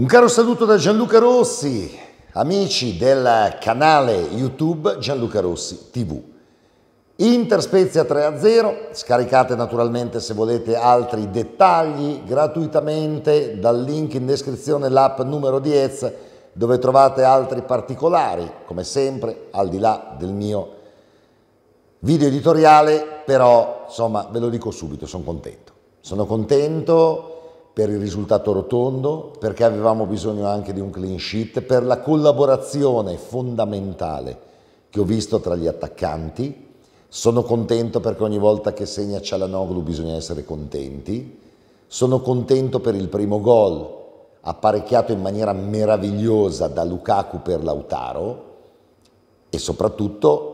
Un caro saluto da Gianluca Rossi, amici del canale YouTube Gianluca Rossi TV. Inter Spezia 3-0, scaricate naturalmente se volete altri dettagli gratuitamente dal link in descrizione l'app numero 10 dove trovate altri particolari, come sempre al di là del mio video editoriale, però insomma ve lo dico subito, sono contento. Sono contento per il risultato rotondo, perché avevamo bisogno anche di un clean sheet, per la collaborazione fondamentale che ho visto tra gli attaccanti. Sono contento perché ogni volta che segna Cialanoglu bisogna essere contenti. Sono contento per il primo gol apparecchiato in maniera meravigliosa da Lukaku per Lautaro e soprattutto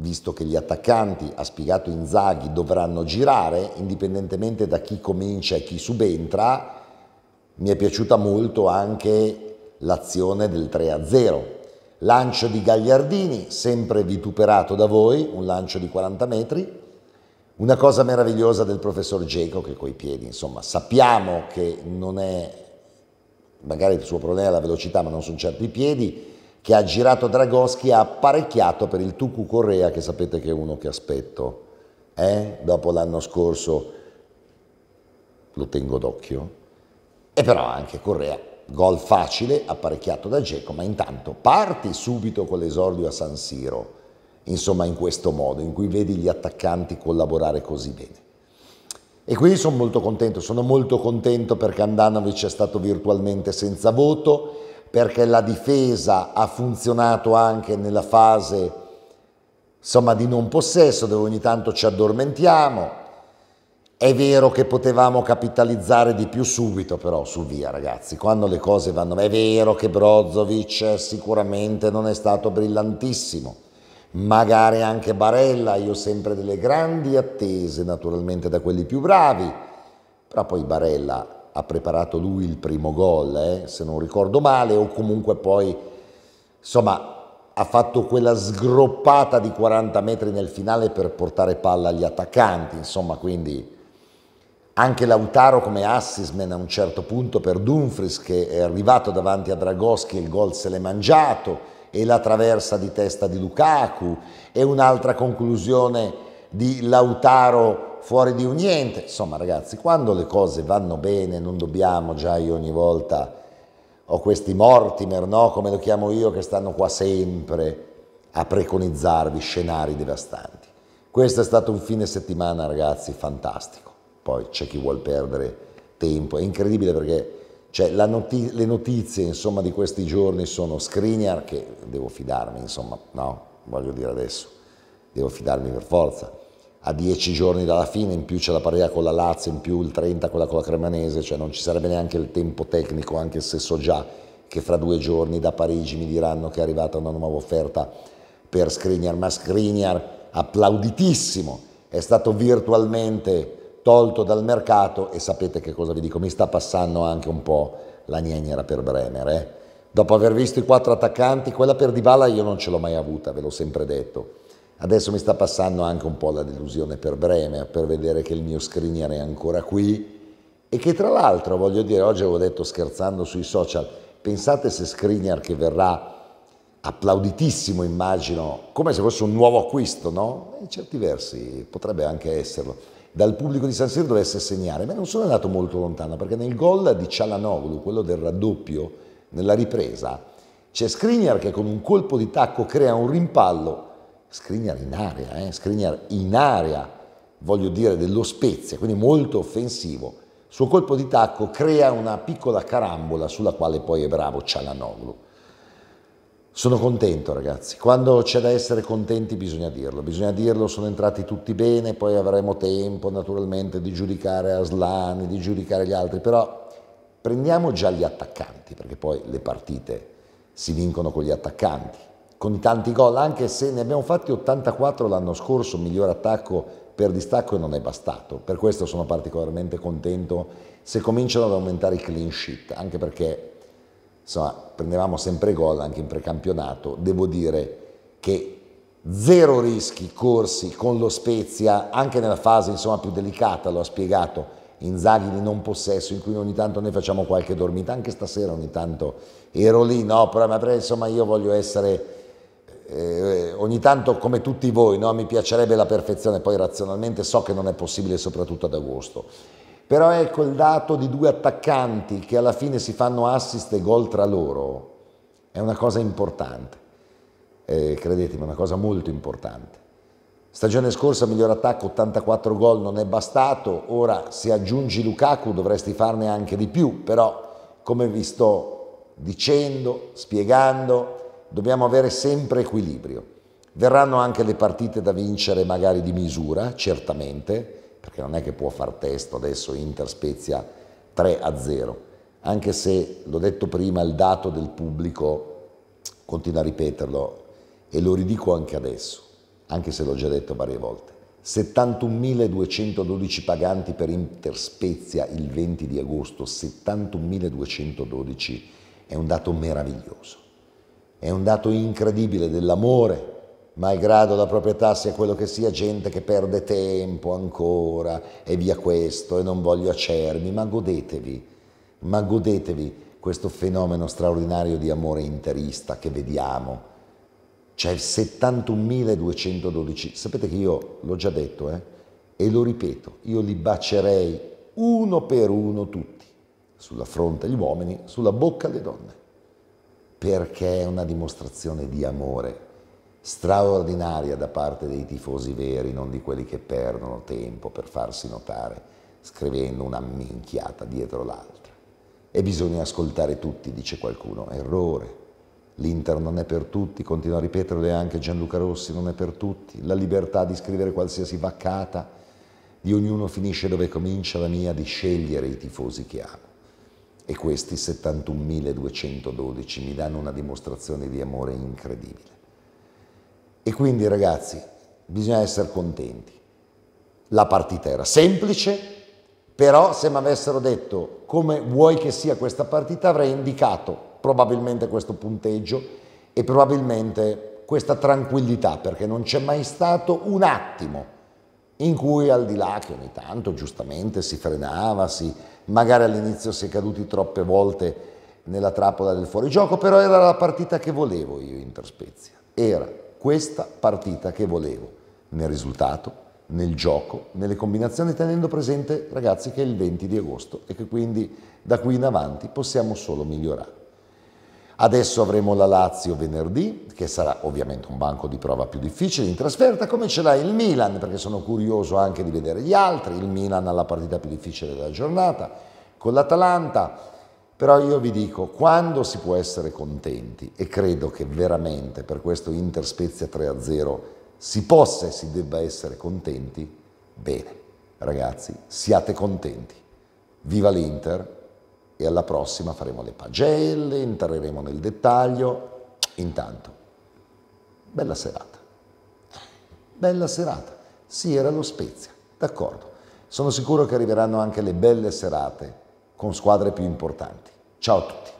visto che gli attaccanti, ha spiegato Inzaghi, dovranno girare indipendentemente da chi comincia e chi subentra, mi è piaciuta molto anche l'azione del 3-0. Lancio di Gagliardini, sempre vituperato da voi, un lancio di 40 metri. Una cosa meravigliosa del professor Geco che coi piedi, insomma, sappiamo che non è, magari il suo problema è la velocità, ma non sono certi i piedi, che ha girato Dragoschi ha apparecchiato per il Tucu Correa, che sapete che è uno che aspetto. Eh? Dopo l'anno scorso lo tengo d'occhio. E però anche Correa, gol facile, apparecchiato da Geco, ma intanto parti subito con l'esordio a San Siro, insomma in questo modo, in cui vedi gli attaccanti collaborare così bene. E quindi sono molto contento, sono molto contento perché Andanovic è stato virtualmente senza voto, perché la difesa ha funzionato anche nella fase insomma, di non possesso dove ogni tanto ci addormentiamo. È vero che potevamo capitalizzare di più subito però su via ragazzi, quando le cose vanno... È vero che Brozovic sicuramente non è stato brillantissimo, magari anche Barella, io ho sempre delle grandi attese naturalmente da quelli più bravi, però poi Barella ha preparato lui il primo gol, eh, se non ricordo male, o comunque poi, insomma, ha fatto quella sgroppata di 40 metri nel finale per portare palla agli attaccanti, insomma, quindi anche Lautaro come assisman a un certo punto per Dumfries che è arrivato davanti a Dragoschi e il gol se l'è mangiato e la traversa di testa di Lukaku e un'altra conclusione di Lautaro fuori di un niente. Insomma, ragazzi, quando le cose vanno bene, non dobbiamo già io ogni volta ho oh, questi Mortimer, no? come lo chiamo io, che stanno qua sempre a preconizzarvi scenari devastanti. Questo è stato un fine settimana, ragazzi, fantastico. Poi c'è chi vuole perdere tempo, è incredibile perché cioè, noti le notizie insomma, di questi giorni sono screener che devo fidarmi, insomma, no, voglio dire adesso, devo fidarmi per forza, a dieci giorni dalla fine, in più c'è la parità con la Lazio, in più il 30 quella con la Cremanese, cioè non ci sarebbe neanche il tempo tecnico, anche se so già che fra due giorni da Parigi mi diranno che è arrivata una nuova offerta per Skriniar, ma Skriniar applauditissimo, è stato virtualmente tolto dal mercato e sapete che cosa vi dico, mi sta passando anche un po' la nieniera per Bremer, eh? dopo aver visto i quattro attaccanti, quella per Dybala io non ce l'ho mai avuta, ve l'ho sempre detto, Adesso mi sta passando anche un po' la delusione per Bremer, per vedere che il mio screener è ancora qui e che tra l'altro, voglio dire, oggi avevo detto scherzando sui social, pensate se screener che verrà applauditissimo, immagino, come se fosse un nuovo acquisto, no? In certi versi potrebbe anche esserlo. Dal pubblico di San Siro dovesse segnare, ma non sono andato molto lontano perché nel gol di Cialanoglu, quello del raddoppio, nella ripresa, c'è Skriniar che con un colpo di tacco crea un rimpallo Skriniar in area, eh? Skriniar in area, voglio dire, dello Spezia, quindi molto offensivo. Il suo colpo di tacco crea una piccola carambola sulla quale poi è bravo Cialanoglu. Sono contento ragazzi, quando c'è da essere contenti bisogna dirlo, bisogna dirlo, sono entrati tutti bene, poi avremo tempo naturalmente di giudicare Aslani, di giudicare gli altri, però prendiamo già gli attaccanti, perché poi le partite si vincono con gli attaccanti con i tanti gol, anche se ne abbiamo fatti 84 l'anno scorso, miglior attacco per distacco e non è bastato. Per questo sono particolarmente contento se cominciano ad aumentare i clean sheet, anche perché insomma, prendevamo sempre gol anche in precampionato. Devo dire che zero rischi corsi con lo Spezia, anche nella fase insomma, più delicata, lo ha spiegato Inzaghi di non possesso, in cui ogni tanto noi facciamo qualche dormita, anche stasera ogni tanto ero lì, no, però insomma io voglio essere eh, ogni tanto come tutti voi no? mi piacerebbe la perfezione, poi razionalmente so che non è possibile soprattutto ad agosto. Però ecco il dato di due attaccanti che alla fine si fanno assist e gol tra loro, è una cosa importante, eh, credetemi, è una cosa molto importante. Stagione scorsa miglior attacco 84 gol non è bastato, ora se aggiungi Lukaku dovresti farne anche di più, però come vi sto dicendo, spiegando, Dobbiamo avere sempre equilibrio. Verranno anche le partite da vincere magari di misura, certamente, perché non è che può far testo adesso Inter Spezia 3 a 0, anche se, l'ho detto prima, il dato del pubblico, continua a ripeterlo, e lo ridico anche adesso, anche se l'ho già detto varie volte. 71.212 paganti per Inter Spezia il 20 di agosto, 71.212 è un dato meraviglioso. È un dato incredibile dell'amore, malgrado la proprietà sia quello che sia, gente che perde tempo ancora e via questo, e non voglio acermi, ma godetevi, ma godetevi questo fenomeno straordinario di amore interista che vediamo. C'è il 71.212, sapete che io l'ho già detto, eh? e lo ripeto, io li bacerei uno per uno tutti, sulla fronte gli uomini, sulla bocca le donne perché è una dimostrazione di amore straordinaria da parte dei tifosi veri, non di quelli che perdono tempo per farsi notare scrivendo una minchiata dietro l'altra. E bisogna ascoltare tutti, dice qualcuno, errore. L'Inter non è per tutti, continua a ripeterle anche Gianluca Rossi, non è per tutti. La libertà di scrivere qualsiasi vaccata di ognuno finisce dove comincia la mia, di scegliere i tifosi che amo e questi 71.212 mi danno una dimostrazione di amore incredibile. E quindi ragazzi, bisogna essere contenti. La partita era semplice, però se mi avessero detto come vuoi che sia questa partita avrei indicato probabilmente questo punteggio e probabilmente questa tranquillità perché non c'è mai stato un attimo in cui al di là che ogni tanto giustamente si frenava, si, magari all'inizio si è caduti troppe volte nella trappola del fuorigioco, però era la partita che volevo io in Spezia. Era questa partita che volevo nel risultato, nel gioco, nelle combinazioni, tenendo presente ragazzi che è il 20 di agosto e che quindi da qui in avanti possiamo solo migliorare. Adesso avremo la Lazio venerdì, che sarà ovviamente un banco di prova più difficile in trasferta, come ce l'ha il Milan, perché sono curioso anche di vedere gli altri. Il Milan ha la partita più difficile della giornata con l'Atalanta. Però io vi dico, quando si può essere contenti, e credo che veramente per questo Inter Spezia 3-0 si possa e si debba essere contenti, bene, ragazzi, siate contenti. Viva l'Inter, e alla prossima faremo le pagelle, entreremo nel dettaglio. Intanto, bella serata. Bella serata. Sì, era lo Spezia, d'accordo. Sono sicuro che arriveranno anche le belle serate con squadre più importanti. Ciao a tutti.